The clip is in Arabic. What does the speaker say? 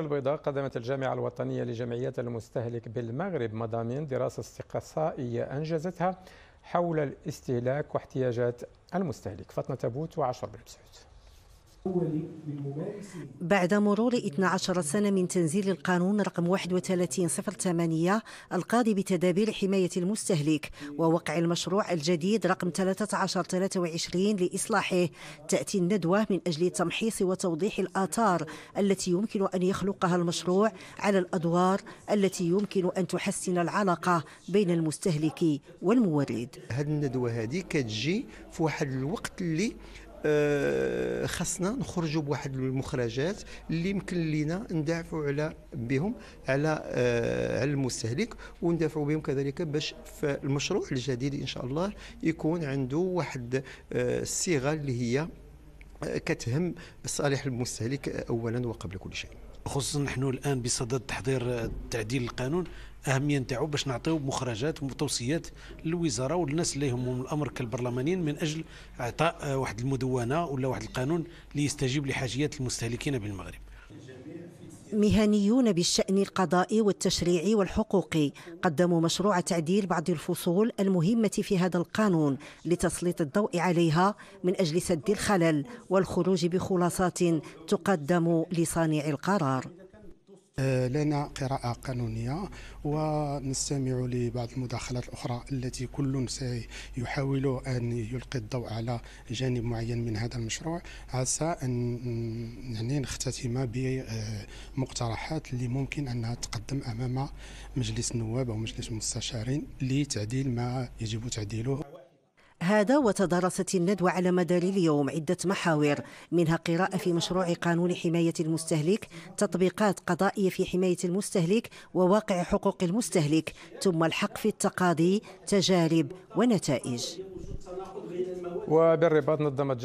البيضاء قدمت الجامعة الوطنية لجمعيات المستهلك بالمغرب مضامين دراسة استقصائية أنجزتها حول الاستهلاك واحتياجات المستهلك فاطمة تابوت وعشر بن مسعود بعد مرور 12 سنة من تنزيل القانون رقم 3108 القاضي بتدابير حماية المستهلك ووقع المشروع الجديد رقم 1323 لإصلاحه تأتي الندوة من أجل تمحيص وتوضيح الآثار التي يمكن أن يخلقها المشروع على الأدوار التي يمكن أن تحسن العلاقة بين المستهلك والمورد هذه الندوة هذه كتجي في واحد الوقت اللي آه، خاصنا نخرجوا بواحد المخرجات اللي يمكن لينا ندافعوا على بهم على آه، على المستهلك وندافعوا بهم كذلك باش في المشروع الجديد ان شاء الله يكون عنده واحد آه، الصيغه اللي هي كتهم صالح المستهلك اولا وقبل كل شيء خصوصا نحن الان بصدد تحضير تعديل القانون اهميه نتاعو باش نعطيو مخرجات وتوصيات للوزاره والناس اللي يهمهم الامر كالبرلمانيين من اجل اعطاء واحد المدونه ولا واحد القانون ليستجيب لحاجيات المستهلكين بالمغرب مهنيون بالشأن القضائي والتشريعي والحقوقي قدموا مشروع تعديل بعض الفصول المهمة في هذا القانون لتسليط الضوء عليها من أجل سد الخلل والخروج بخلاصات تقدم لصانع القرار آه، لنا قراءة قانونية ونستمع لبعض المداخلات الأخرى التي كل سيحاول أن يلقي الضوء على جانب معين من هذا المشروع عسى أن يعني نختتم بمقترحات اللي ممكن أنها تقدم أمام مجلس النواب أو مجلس المستشارين لتعديل ما يجب تعديله هذا وتدارست الندوة على مدار اليوم عدة محاور منها قراءة في مشروع قانون حماية المستهلك تطبيقات قضائية في حماية المستهلك وواقع حقوق المستهلك ثم الحق في التقاضي تجارب ونتائج وبالرباط نظمت